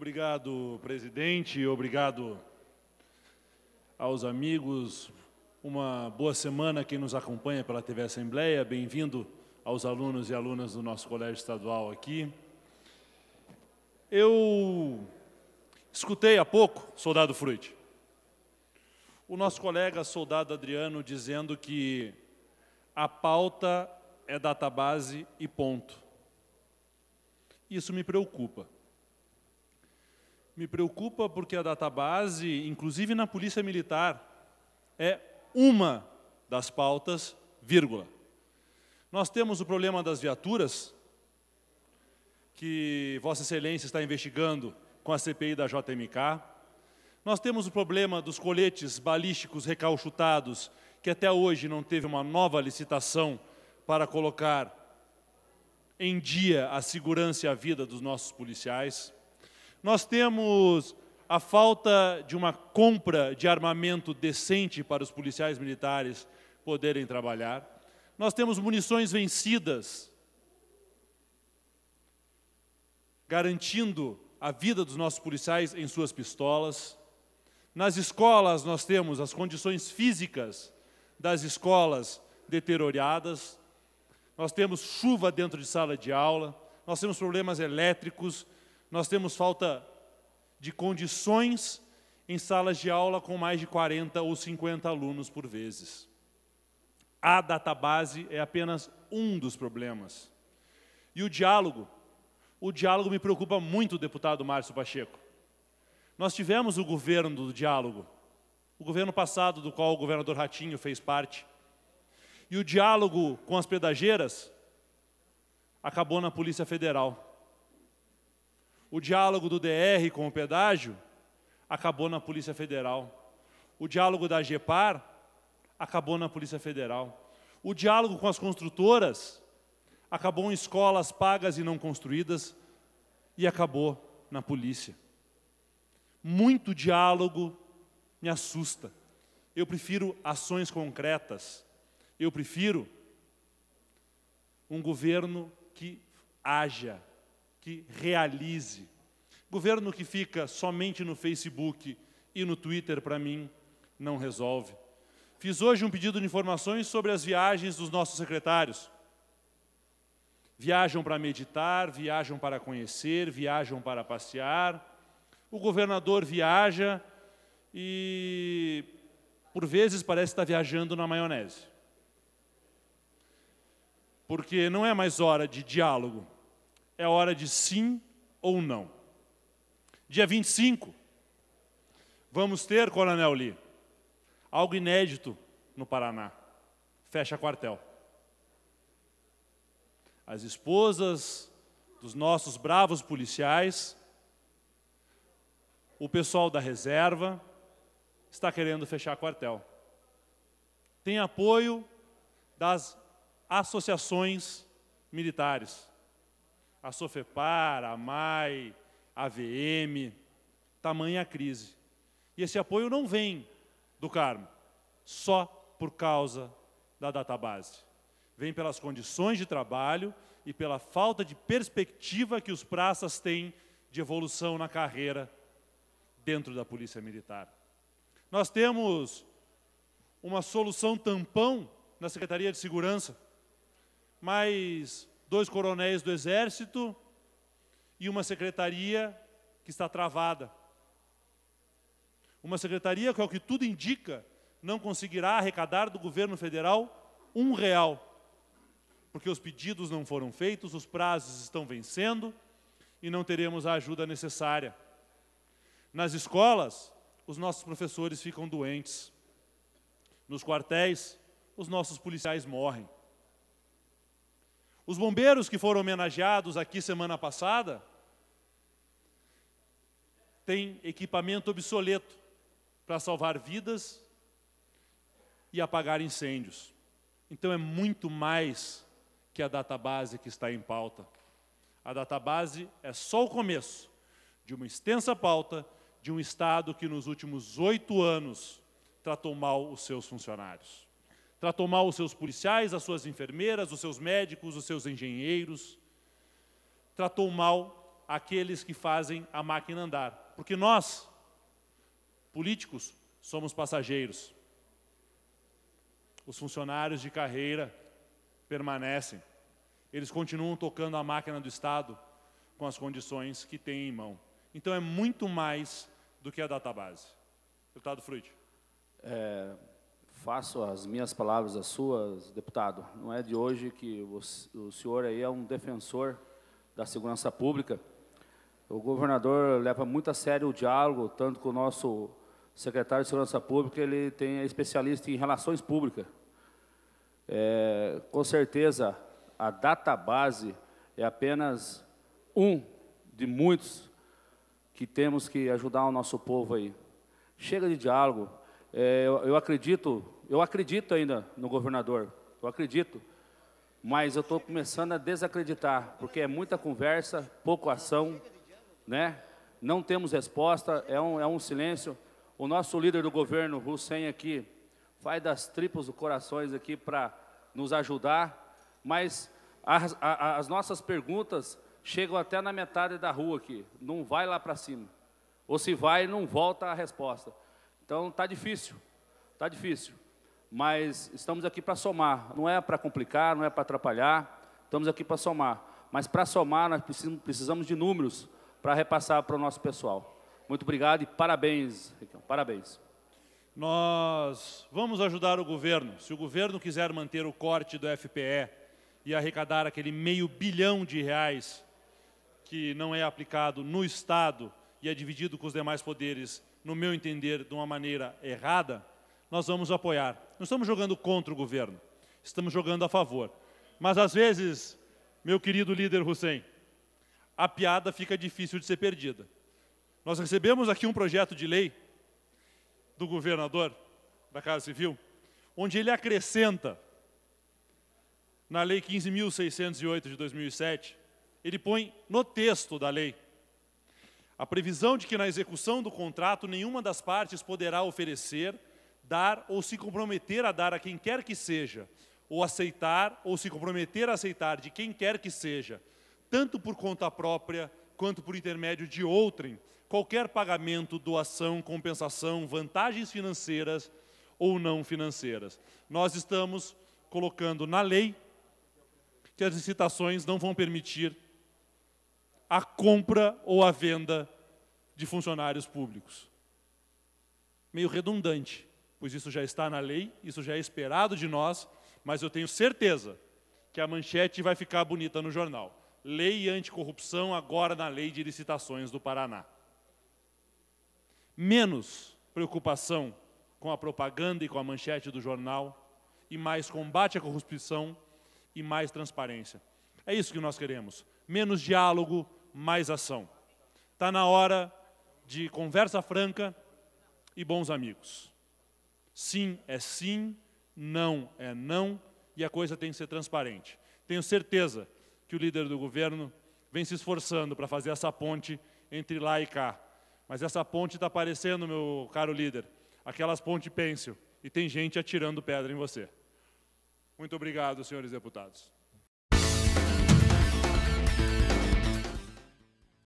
Obrigado, presidente. Obrigado aos amigos. Uma boa semana quem nos acompanha pela TV Assembleia. Bem-vindo aos alunos e alunas do nosso colégio estadual aqui. Eu escutei há pouco, soldado Fruit, o nosso colega soldado Adriano dizendo que a pauta é database e ponto. Isso me preocupa. Me preocupa porque a database, inclusive na Polícia Militar, é uma das pautas, vírgula. Nós temos o problema das viaturas, que Vossa Excelência está investigando com a CPI da JMK. Nós temos o problema dos coletes balísticos recalchutados, que até hoje não teve uma nova licitação para colocar em dia a segurança e a vida dos nossos policiais. Nós temos a falta de uma compra de armamento decente para os policiais militares poderem trabalhar. Nós temos munições vencidas, garantindo a vida dos nossos policiais em suas pistolas. Nas escolas, nós temos as condições físicas das escolas deterioradas. Nós temos chuva dentro de sala de aula, nós temos problemas elétricos, nós temos falta de condições em salas de aula com mais de 40 ou 50 alunos por vezes. A database é apenas um dos problemas. E o diálogo? O diálogo me preocupa muito, deputado Márcio Pacheco. Nós tivemos o governo do diálogo, o governo passado, do qual o governador Ratinho fez parte. E o diálogo com as pedageiras acabou na Polícia Federal. O diálogo do DR com o pedágio acabou na Polícia Federal. O diálogo da GEPAR acabou na Polícia Federal. O diálogo com as construtoras acabou em escolas pagas e não construídas e acabou na polícia. Muito diálogo me assusta. Eu prefiro ações concretas. Eu prefiro um governo que haja, que realize. Governo que fica somente no Facebook e no Twitter, para mim, não resolve. Fiz hoje um pedido de informações sobre as viagens dos nossos secretários. Viajam para meditar, viajam para conhecer, viajam para passear. O governador viaja e, por vezes, parece estar viajando na maionese. Porque não é mais hora de diálogo é hora de sim ou não. Dia 25, vamos ter, Coronel Lee, algo inédito no Paraná. Fecha quartel. As esposas dos nossos bravos policiais, o pessoal da reserva, está querendo fechar quartel. Tem apoio das associações militares a Sofepar, a MAI, a VM, tamanha crise. E esse apoio não vem do Carmo, só por causa da database. Vem pelas condições de trabalho e pela falta de perspectiva que os praças têm de evolução na carreira dentro da Polícia Militar. Nós temos uma solução tampão na Secretaria de Segurança, mas dois coronéis do exército e uma secretaria que está travada. Uma secretaria que, ao que tudo indica, não conseguirá arrecadar do governo federal um real, porque os pedidos não foram feitos, os prazos estão vencendo e não teremos a ajuda necessária. Nas escolas, os nossos professores ficam doentes. Nos quartéis, os nossos policiais morrem. Os bombeiros que foram homenageados aqui semana passada têm equipamento obsoleto para salvar vidas e apagar incêndios. Então é muito mais que a database que está em pauta. A database é só o começo de uma extensa pauta de um Estado que nos últimos oito anos tratou mal os seus funcionários. Tratou mal os seus policiais, as suas enfermeiras, os seus médicos, os seus engenheiros. Tratou mal aqueles que fazem a máquina andar. Porque nós, políticos, somos passageiros. Os funcionários de carreira permanecem. Eles continuam tocando a máquina do Estado com as condições que têm em mão. Então é muito mais do que a database. Deputado Fruit. É, Faço as minhas palavras as suas, deputado. Não é de hoje que o senhor aí é um defensor da segurança pública. O governador leva muito a sério o diálogo, tanto com o nosso secretário de Segurança Pública, ele tem é especialista em relações públicas. É, com certeza, a database é apenas um de muitos que temos que ajudar o nosso povo aí. Chega de diálogo, é, eu, eu acredito, eu acredito ainda no governador, eu acredito, mas eu estou começando a desacreditar, porque é muita conversa, pouco ação, né? não temos resposta, é um, é um silêncio. O nosso líder do governo, Hussein, aqui, faz das tripas do corações aqui para nos ajudar, mas as, as, nossas perguntas chegam até na metade da rua aqui, não vai lá para cima. Ou se vai, não volta a resposta. Então tá difícil, tá difícil. Mas estamos aqui para somar, não é para complicar, não é para atrapalhar, estamos aqui para somar. Mas para somar, nós precisamos de números para repassar para o nosso pessoal. Muito obrigado e parabéns, Ricão, parabéns. Nós vamos ajudar o governo. Se o governo quiser manter o corte do FPE e arrecadar aquele meio bilhão de reais que não é aplicado no Estado e é dividido com os demais poderes no meu entender, de uma maneira errada, nós vamos apoiar. Não estamos jogando contra o governo, estamos jogando a favor. Mas às vezes, meu querido líder Hussein, a piada fica difícil de ser perdida. Nós recebemos aqui um projeto de lei do governador da Casa Civil, onde ele acrescenta na Lei 15.608 de 2007, ele põe no texto da lei a previsão de que na execução do contrato nenhuma das partes poderá oferecer, dar ou se comprometer a dar a quem quer que seja, ou aceitar ou se comprometer a aceitar de quem quer que seja, tanto por conta própria quanto por intermédio de outrem, qualquer pagamento, doação, compensação, vantagens financeiras ou não financeiras. Nós estamos colocando na lei que as licitações não vão permitir a compra ou a venda de funcionários públicos. Meio redundante, pois isso já está na lei, isso já é esperado de nós, mas eu tenho certeza que a manchete vai ficar bonita no jornal. Lei anticorrupção agora na lei de licitações do Paraná. Menos preocupação com a propaganda e com a manchete do jornal, e mais combate à corrupção e mais transparência. É isso que nós queremos. Menos diálogo, mais ação. Está na hora de conversa franca e bons amigos. Sim é sim, não é não, e a coisa tem que ser transparente. Tenho certeza que o líder do governo vem se esforçando para fazer essa ponte entre lá e cá. Mas essa ponte está parecendo, meu caro líder, aquelas pontes pêncil, e tem gente atirando pedra em você. Muito obrigado, senhores deputados.